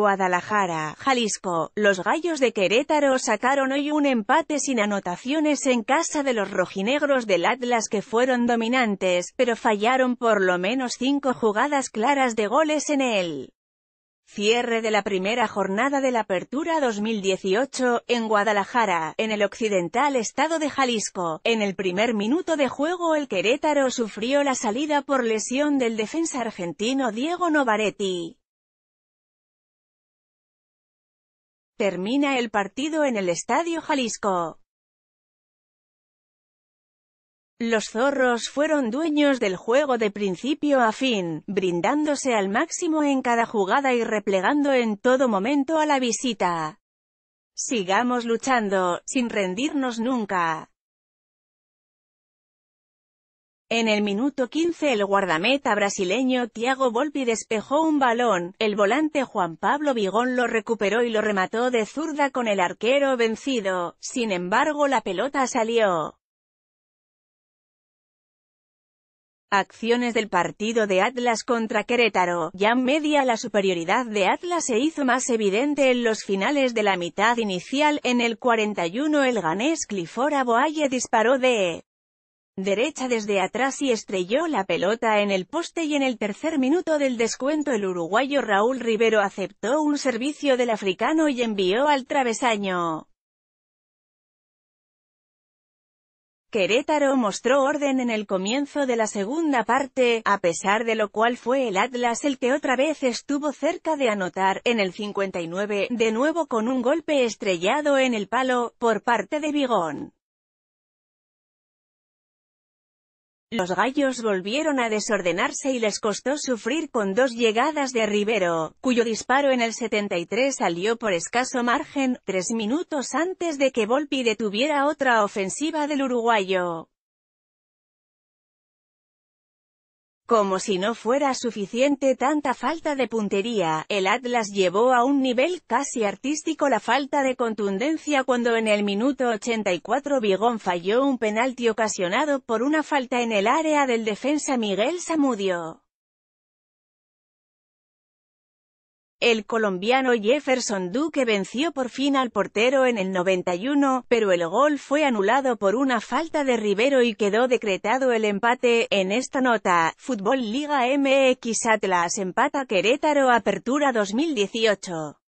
Guadalajara, Jalisco, los Gallos de Querétaro sacaron hoy un empate sin anotaciones en casa de los rojinegros del Atlas que fueron dominantes, pero fallaron por lo menos cinco jugadas claras de goles en él. Cierre de la primera jornada de la Apertura 2018, en Guadalajara, en el occidental estado de Jalisco. En el primer minuto de juego el Querétaro sufrió la salida por lesión del defensa argentino Diego Novaretti. Termina el partido en el Estadio Jalisco. Los zorros fueron dueños del juego de principio a fin, brindándose al máximo en cada jugada y replegando en todo momento a la visita. Sigamos luchando, sin rendirnos nunca. En el minuto 15 el guardameta brasileño Thiago Volpi despejó un balón, el volante Juan Pablo Vigón lo recuperó y lo remató de zurda con el arquero vencido, sin embargo la pelota salió. Acciones del partido de Atlas contra Querétaro, ya media la superioridad de Atlas se hizo más evidente en los finales de la mitad inicial, en el 41 el ganés Clifora Aboalle disparó de derecha desde atrás y estrelló la pelota en el poste y en el tercer minuto del descuento el uruguayo Raúl Rivero aceptó un servicio del africano y envió al travesaño. Querétaro mostró orden en el comienzo de la segunda parte, a pesar de lo cual fue el Atlas el que otra vez estuvo cerca de anotar, en el 59, de nuevo con un golpe estrellado en el palo, por parte de Bigón. Los gallos volvieron a desordenarse y les costó sufrir con dos llegadas de Rivero, cuyo disparo en el 73 salió por escaso margen, tres minutos antes de que Volpi detuviera otra ofensiva del uruguayo. Como si no fuera suficiente tanta falta de puntería, el Atlas llevó a un nivel casi artístico la falta de contundencia cuando en el minuto 84 Bigón falló un penalti ocasionado por una falta en el área del defensa Miguel Samudio. El colombiano Jefferson Duque venció por fin al portero en el 91, pero el gol fue anulado por una falta de Rivero y quedó decretado el empate. En esta nota, Fútbol Liga MX Atlas empata Querétaro Apertura 2018.